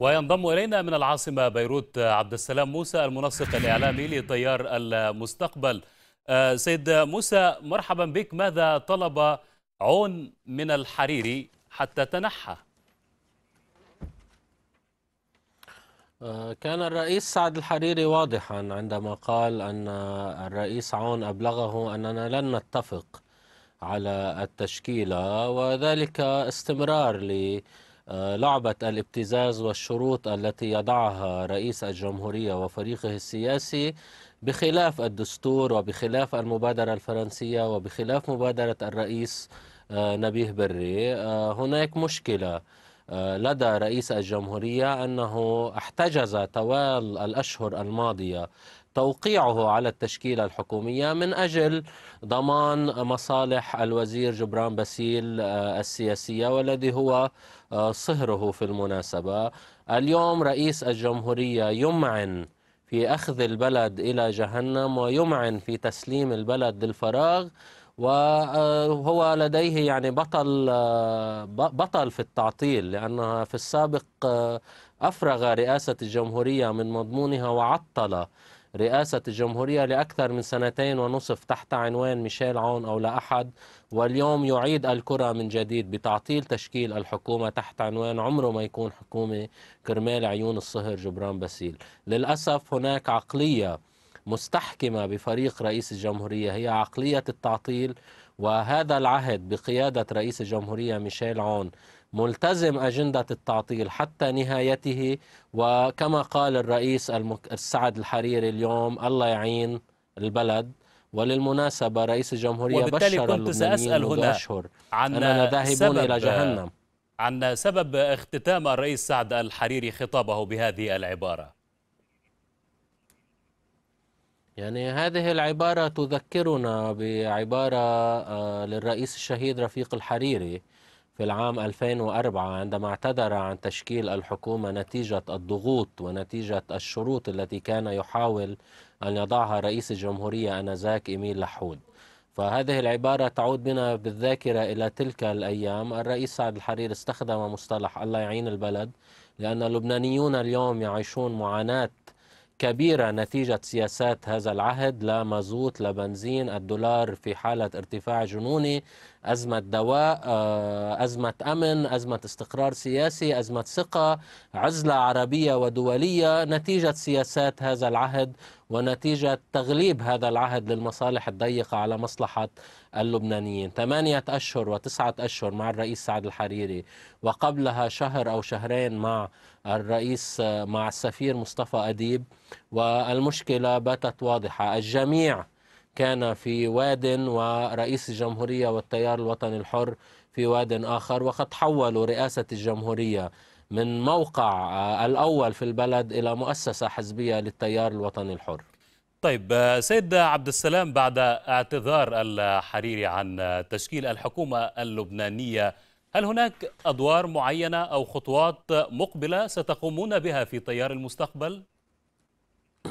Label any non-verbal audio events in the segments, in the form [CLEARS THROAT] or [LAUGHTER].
وينضم إلينا من العاصمة بيروت عبد السلام موسى المنسق الإعلامي لتيار المستقبل آه، سيد موسى مرحبا بك ماذا طلب عون من الحريري حتى تنحى آه، كان الرئيس سعد الحريري واضحا عندما قال أن الرئيس عون أبلغه أننا لن نتفق على التشكيلة وذلك استمرار ل آه، لعبة الابتزاز والشروط التي يضعها رئيس الجمهورية وفريقه السياسي بخلاف الدستور وبخلاف المبادرة الفرنسية وبخلاف مبادرة الرئيس آه، نبيه بري آه، هناك مشكلة لدى رئيس الجمهورية أنه احتجز طوال الأشهر الماضية توقيعه على التشكيلة الحكومية من أجل ضمان مصالح الوزير جبران باسيل آه، السياسية والذي هو آه، صهره في المناسبة اليوم رئيس الجمهورية يمعن في أخذ البلد إلى جهنم ويمعن في تسليم البلد للفراغ وهو لديه يعني بطل آه، بطل في التعطيل لأنها في السابق آه، أفرغ رئاسة الجمهورية من مضمونها وعطل رئاسة الجمهورية لأكثر من سنتين ونصف تحت عنوان ميشيل عون أو لا أحد واليوم يعيد الكرة من جديد بتعطيل تشكيل الحكومة تحت عنوان عمره ما يكون حكومة كرمال عيون الصهر جبران باسيل للأسف هناك عقلية مستحكمة بفريق رئيس الجمهورية هي عقلية التعطيل وهذا العهد بقيادة رئيس الجمهورية ميشيل عون ملتزم أجندة التعطيل حتى نهايته وكما قال الرئيس السعد الحريري اليوم الله يعين البلد وللمناسبة رئيس الجمهورية بشر كنت سأسأل هنا أشهر عن أننا ذاهبون إلى جهنم عن سبب اختتام الرئيس سعد الحريري خطابه بهذه العبارة يعني هذه العبارة تذكرنا بعبارة آه، للرئيس الشهيد رفيق الحريري في العام 2004 عندما اعتذر عن تشكيل الحكومة نتيجة الضغوط ونتيجة الشروط التي كان يحاول أن يضعها رئيس الجمهورية أنذاك إيميل لحود فهذه العبارة تعود بنا بالذاكرة إلى تلك الأيام الرئيس سعد الحرير استخدم مصطلح الله يعين البلد لأن اللبنانيون اليوم يعيشون معاناة كبيرة نتيجة سياسات هذا العهد لا مازوت لا بنزين الدولار في حالة ارتفاع جنوني أزمة دواء آه، أزمة أمن أزمة استقرار سياسي أزمة ثقة عزلة عربية ودولية نتيجة سياسات هذا العهد ونتيجة تغليب هذا العهد للمصالح الضيقة على مصلحة اللبنانيين ثمانية أشهر وتسعة أشهر مع الرئيس سعد الحريري وقبلها شهر أو شهرين مع الرئيس مع السفير مصطفى أديب والمشكلة باتت واضحة الجميع كان في واد ورئيس الجمهورية والتيار الوطني الحر في واد آخر وقد حولوا رئاسة الجمهورية من موقع آه، الأول في البلد إلى مؤسسة حزبية للتيار الوطني الحر طيب آه، سيد عبد السلام بعد اعتذار الحريري عن آه، تشكيل الحكومة اللبنانية هل هناك أدوار معينة أو خطوات مقبلة ستقومون بها في تيار المستقبل؟ [CLEARS THROAT]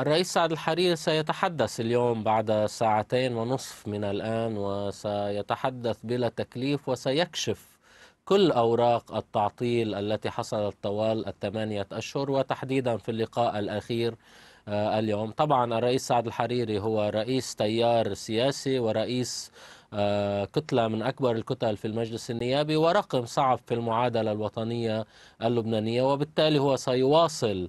الرئيس سعد الحريري سيتحدث اليوم بعد ساعتين ونصف من الآن وسيتحدث بلا تكليف وسيكشف كل أوراق التعطيل التي حصلت طوال الثمانية أشهر وتحديدا في اللقاء الأخير آه، اليوم طبعا الرئيس سعد الحريري هو رئيس تيار سياسي ورئيس آه، كتلة من أكبر الكتل في المجلس النيابي ورقم صعب في المعادلة الوطنية اللبنانية وبالتالي هو سيواصل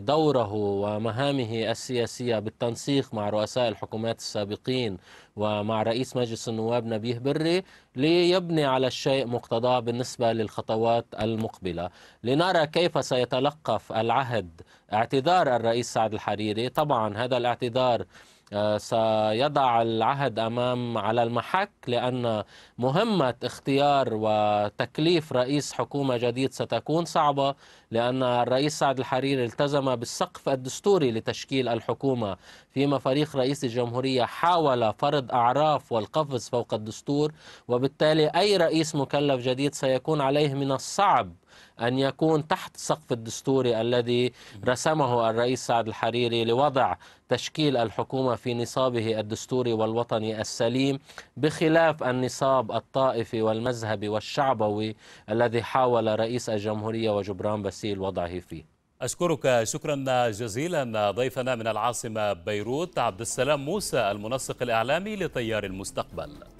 دوره ومهامه السياسية بالتنسيق مع رؤساء الحكومات السابقين ومع رئيس مجلس النواب نبيه بري ليبني على الشيء مقتضاه بالنسبة للخطوات المقبلة لنرى كيف سيتلقف العهد اعتذار الرئيس سعد الحريري طبعا هذا الاعتذار آه، سيضع العهد امام على المحك لان مهمه اختيار وتكليف رئيس حكومه جديد ستكون صعبه لان الرئيس سعد الحريري التزم بالسقف الدستوري لتشكيل الحكومه فيما فريق رئيس الجمهوريه حاول فرض اعراف والقفز فوق الدستور وبالتالي اي رئيس مكلف جديد سيكون عليه من الصعب أن يكون تحت سقف الدستوري الذي رسمه الرئيس سعد الحريري لوضع تشكيل الحكومة في نصابه الدستوري والوطني السليم بخلاف النصاب الطائفي والمذهبي والشعبوي الذي حاول رئيس الجمهورية وجبران باسيل وضعه فيه أشكرك شكرا جزيلا ضيفنا من العاصمة بيروت عبد السلام موسى المنسق الإعلامي لتيار المستقبل